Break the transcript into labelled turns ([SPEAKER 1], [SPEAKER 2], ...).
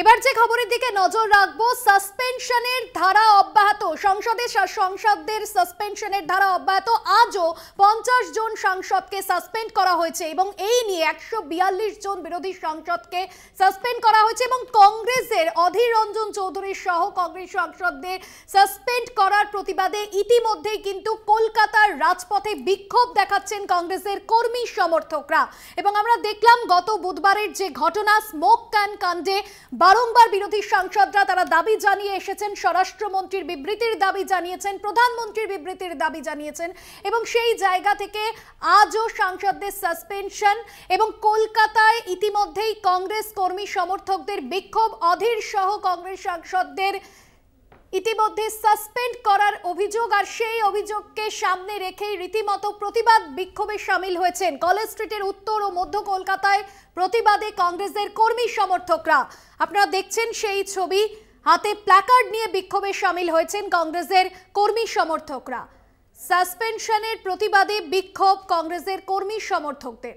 [SPEAKER 1] এবার যে খবরের দিকে নজর রাখবো সাসপেনশনের ধারা অব্যাহত সংসদে সাংসদদের সাসপেনশনের ধারা অব্যাহত আজও পঞ্চাশ জন সাংসদকে সাসপেন্ড করা হয়েছে এবং এই নিয়ে একশো জন বিরোধী সাংসদকে সাসপেন্ড করা হয়েছে এবং কংগ্রেসের অধীর রঞ্জন চৌধুরীর সহ কংগ্রেস সাংসদদের সাসপেন্ড করার প্রতিবাদে ইতিমধ্যেই কিন্তু কলকাতার রাজপথে বিক্ষোভ দেখাচ্ছেন কংগ্রেসের কর্মী সমর্থকরা এবং আমরা দেখলাম গত বুধবারের যে ঘটনা স্মোক ক্যান কাণ্ডে বারংবার বিরোধী সাংসদরা তারা দাবি জানিয়ে এসেছেন স্বরাষ্ট্রমন্ত্রীর বিবৃতির দাবি জানিয়েছেন প্রধানমন্ত্রীর বিবৃতির দাবি জানিয়েছেন এবং সেই জায়গা থেকে আজও সাংসদদের সাসপেনশন এবং কলকাতায় ইতিমধ্যেই কংগ্রেস কর্মী সমর্থকদের বিক্ষোভ অধীর সহ কংগ্রেস সাংসদদের ইতিমধ্যে সাসপেন্ড করার অভিযোগ আর সেই অভিযোগকে সামনে রেখেই রীতিমতো প্রতিবাদ বিক্ষোভে সামিল হয়েছেন কলেজ স্ট্রিটের উত্তর ও মধ্য কলকাতায় প্রতিবাদে কংগ্রেসের কর্মী সমর্থকরা আপনারা দেখছেন সেই ছবি হাতে প্ল্যাকার্ড নিয়ে বিক্ষোভে সামিল হয়েছেন কংগ্রেসের কর্মী সমর্থকরা সাসপেনশনের প্রতিবাদে বিক্ষোভ কংগ্রেসের কর্মী সমর্থকদের